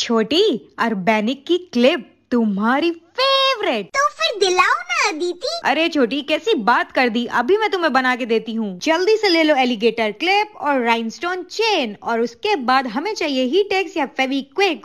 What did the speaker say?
छोटी और बैनिक की क्लिप तुम्हारी फेवरेट तो फिर दिलाओ ना अदिति अरे छोटी कैसी बात कर दी अभी मैं तुम्हें बना के देती हूँ जल्दी से ले लो एलिगेटर क्लिप और राइनस्टोन चेन और उसके बाद हमें चाहिए ही टेक्स या फेवी क्विक